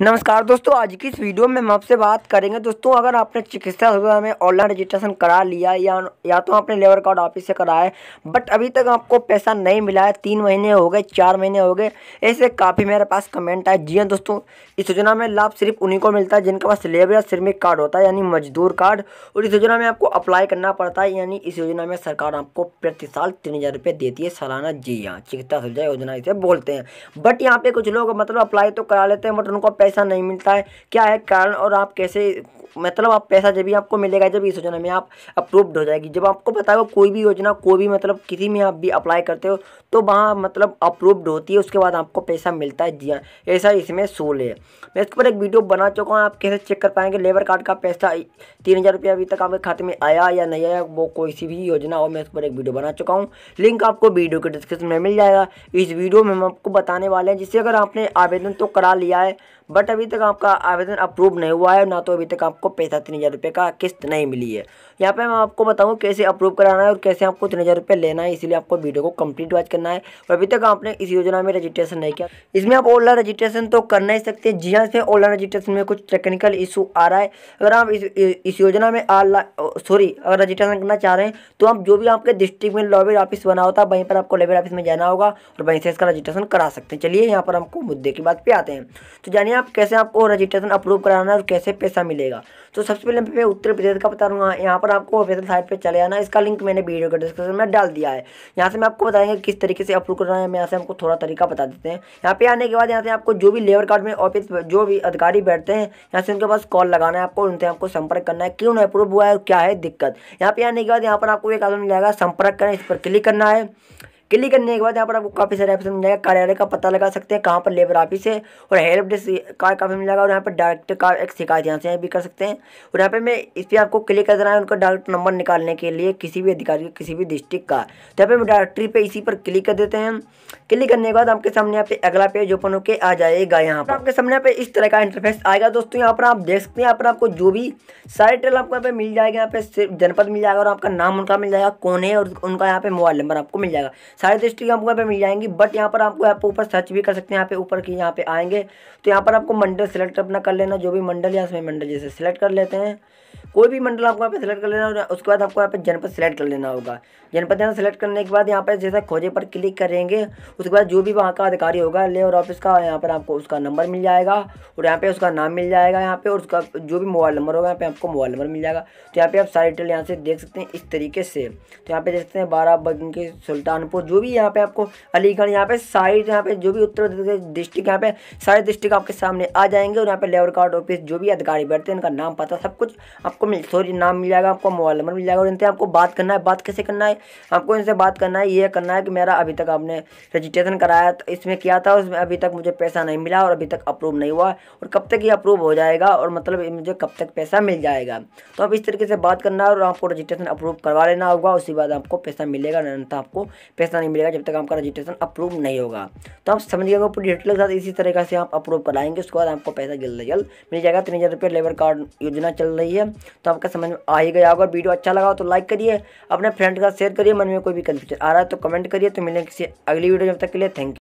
नमस्कार दोस्तों आज की इस वीडियो में हम आपसे बात करेंगे दोस्तों अगर आपने चिकित्सा सुविधा में ऑनलाइन रजिस्ट्रेशन करा लिया या या तो आपने लेबर कार्ड ऑफिस से कराया है बट अभी तक आपको पैसा नहीं मिला है तीन महीने हो गए चार महीने हो गए ऐसे काफ़ी मेरे पास कमेंट आए जी हाँ दोस्तों इस योजना में लाभ सिर्फ उन्हीं को मिलता है जिनके पास लेबर या श्रमिक कार्ड होता है यानी मजदूर कार्ड और इस योजना में आपको अप्लाई करना पड़ता है यानी इस योजना में सरकार आपको प्रति साल तीन हज़ार रुपये देती है सालाना जी हाँ चिकित्सा सुविधा योजना इसे बोलते हैं बट यहाँ पे कुछ लोग मतलब अप्लाई तो करा लेते हैं बट उनको पैसा नहीं मिलता है क्या है कारण और आप कैसे मतलब आप पैसा जब भी आपको मिलेगा जब इस योजना में आप अप्रूव्ड हो जाएगी जब आपको बताएगा होगा कोई भी योजना कोई भी मतलब किसी में आप भी अप्लाई करते हो तो वहाँ मतलब अप्रूव्ड होती है उसके बाद आपको पैसा मिलता है जी हाँ ऐसा इसमें सोल है मैं इसके ऊपर एक वीडियो बना चुका हूँ आप कैसे चेक कर पाएंगे लेबर कार्ड का पैसा तीन अभी तक आपके खाते में आया या नहीं आया वो कोई सी भी योजना हो मैं इस पर एक वीडियो बना चुका हूँ लिंक आपको वीडियो के डिस्क्रिप्शन में मिल जाएगा इस वीडियो में हम आपको बताने वाले हैं जिससे अगर आपने आवेदन तो करा लिया है बट अभी तक आपका आवेदन अप्रूव नहीं हुआ है ना तो अभी तक आपको पैसा तीन हज़ार रुपये का किस्त नहीं मिली है यहाँ पे मैं आपको बताऊँ कैसे अप्रूव कराना है और कैसे आपको तीन हज़ार रुपये लेना है इसीलिए आपको वीडियो को कंप्लीट वॉच करना है और अभी तक आपने इस योजना में रजिस्ट्रेशन नहीं किया इसमें आप ऑनलाइन रजिस्ट्रेशन तो करना ही सकते हैं जी हाँ इसमें ऑनलाइन रजिस्ट्रेशन में कुछ टेक्निकल इशू आ रहा है अगर आप इस, योजना में सॉरी अगर रजिस्ट्रेशन करना चाह रहे हैं तो आप जो भी आपके डिस्ट्रिक्ट में लॉबेर ऑफिस बना होता है वहीं पर आपको लॉबेर ऑफिस में जाना होगा और वहीं से इसका रजिस्ट्रेशन करा सकते हैं चलिए यहाँ पर हमको मुद्दे की बात पे आते हैं तो जानिए आप आप कैसे आपको रजिस्ट्रेशन अप्रूव कराना है और कैसे पैसा मिलेगा तो सबसे पहले मैं उत्तर प्रदेश का बता दूंगा यहाँ पर आपको ऑफिशियल साइट पर चले आना इसका लिंक मैंने वीडियो के डिस्क्रिप्शन में डाल दिया है यहाँ से मैं आपको बताएंगे किस तरीके से अप्रूव कराना है मैं यहाँ से आपको थोड़ा तरीका बता देते हैं यहाँ पे आने के बाद यहाँ से आपको जो भी लेबर कार्ड में ऑफिस जो भी अधिकारी बैठते हैं यहाँ से उनके पास कॉल लगाना है आपको उनसे आपको संपर्क करना है क्यों अप्रूव हुआ है और क्या है दिक्कत यहाँ पे आने के बाद यहाँ पर आपको एक आदमी मिल जाएगा संपर्क करें इस पर क्लिक करना है क्लिक करने के बाद यहाँ पर आपको काफ़ी सारे ऑप्शन मिल जाएगा कार्यालय का पता लगा सकते हैं कहाँ पर लेबर ऑफिस है और हेल्प डेस्क का काफ़ी मिल जाएगा और यहाँ पर डायरेक्ट का एक शिकायत यहाँ से भी कर सकते हैं और यहाँ पर मैं इस पर आपको क्लिक कर देना है उनका डायरेक्ट नंबर निकालने के लिए किसी भी अधिकारी किसी भी डिस्ट्रिक्ट का तो यहाँ पर डायरेक्टरी पर इसी पर क्लिक कर देते हैं क्लिक करने के बाद आपके सामने यहाँ पे अगला पेज ओपन होकर आ जाएगा यहाँ पर आपके सामने यहाँ पे इस तरह का इंटरफेस आएगा दोस्तों यहाँ पर आप देख सकते हैं यहाँ पर आपको जो भी सारे ट्रेल आपको यहाँ पे मिल जाएगा यहाँ पे सिर्फ जनपद मिल जाएगा और आपका नाम उनका मिल जाएगा कौन है और उनका यहाँ पे मोबाइल नंबर आपको मिल जाएगा सारी डिस्ट्रिक्ट आपको यहाँ पे मिल जाएंगी बट यहाँ पर आपको ऐप ऊपर सर्च भी कर सकते हैं यहाँ पे ऊपर की यहाँ पे आएंगे तो यहाँ पर आपको मंडल सेलेक्ट अपना कर लेना जो भी मंडल या उसमें मंडल जैसे सेलेक्ट कर लेते हैं कोई भी मंडल आपको यहाँ पे सिलेक्ट कर लेना होगा उसके बाद आपको यहाँ पे जनपद सेलेक्ट कर लेना होगा जनपद यहाँ सेलेक्ट करने के बाद यहाँ पे जैसा खोजे पर क्लिक करेंगे उसके बाद जो भी वहाँ का अधिकारी होगा लेबर ऑफिस का यहाँ पर आपको उसका नंबर मिल जाएगा और यहाँ पे उसका नाम मिल जाएगा यहाँ पे और उसका जो भी मोबाइल नंबर होगा यहाँ पे आपको मोबाइल नंबर मिल जाएगा तो यहाँ पे आप सारी डिटेल यहाँ से देख सकते हैं इस तरीके से तो यहाँ पे देख सकते हैं बारह बगन सुल्तानपुर जो भी यहाँ पे आपको अलीगढ़ यहाँ पे सारी यहाँ पे जो भी उत्तर प्रदेश डिस्ट्रिक्ट यहाँ पे सारे डिस्ट्रिक्ट आपके सामने आ जाएंगे और यहाँ पे लेबर कार्ड ऑफिस जो भी अधिकारी बैठते हैं उनका नाम पता सब कुछ आपको आपको मिल सॉरी नाम मिल जाएगा आपको मोबाइल नंबर मिल जाएगा और इनसे आपको बात करना है बात कैसे करना है आपको इनसे बात करना है ये करना है कि मेरा अभी तक आपने रजिस्ट्रेशन कराया तो इसमें किया था उसमें अभी तक मुझे पैसा नहीं मिला और अभी तक अप्रूव नहीं हुआ और कब तक ये अप्रूव हो जाएगा और मतलब मुझे कब तक पैसा मिल जाएगा तो आप इस तरीके से बात करना है और आपको रजिस्ट्रेशन अप्रूव करवा लेना होगा उसके बाद आपको पैसा मिलेगा अन्यथा आपको पैसा नहीं मिलेगा जब तक आपका रजिस्ट्रेशन अप्रूव नहीं होगा तो आप समझिएगा पूरी डिटेल के साथ इसी तरीके से आप अप्रूव कराएंगे उसके बाद आपको पैसा जल्द से जल्द मिल जाएगा तीन हज़ार रुपये लेबर कार्ड योजना चल रही है तो आपका समझ में आ ही गया होगा वीडियो अच्छा लगा हो तो लाइक करिए अपने फ्रेंड का शेयर करिए मन में कोई भी कंफ्यूजन आ रहा है तो कमेंट करिए तो मिलेंगे किसी अगली वीडियो जब तक के लिए थैंक यू